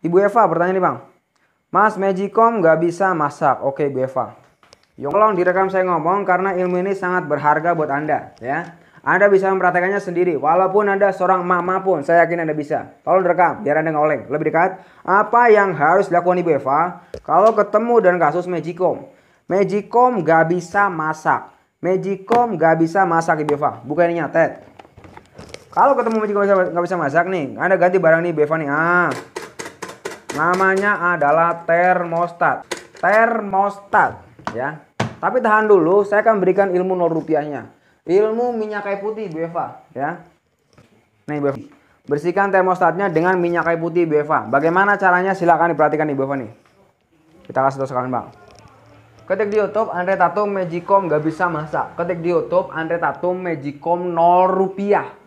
Ibu Eva bertanya nih bang, Mas Magicom gak bisa masak. Oke Ibu Eva. Yang tolong direkam saya ngomong karena ilmu ini sangat berharga buat Anda ya. Anda bisa mempraktekannya sendiri. Walaupun Anda seorang mama pun, saya yakin Anda bisa. Tolong direkam, biar Anda ngoleng. Lebih dekat, apa yang harus dilakukan Ibu Eva kalau ketemu dan kasus Magicom? Magicom gak bisa masak. Magicom gak bisa masak Ibu Eva. Bukan nyatet. Kalau ketemu Magicom nggak bisa masak nih, Anda ganti barang nih Ibu Eva nih. Ah, Namanya adalah termostat. Termostat ya. Tapi tahan dulu, saya akan berikan ilmu nol rupiahnya. Ilmu minyak kayu putih Bu Eva ya. Nih Bu Eva. Bersihkan termostatnya dengan minyak kayu putih Bu Eva. Bagaimana caranya silakan diperhatikan nih Bu Eva nih. Kita kasih tahu sekalian Bang. Ketik di YouTube Andre Tatum Magicom gak bisa masak. Ketik di YouTube Andre Tatum Magicom nol rupiah.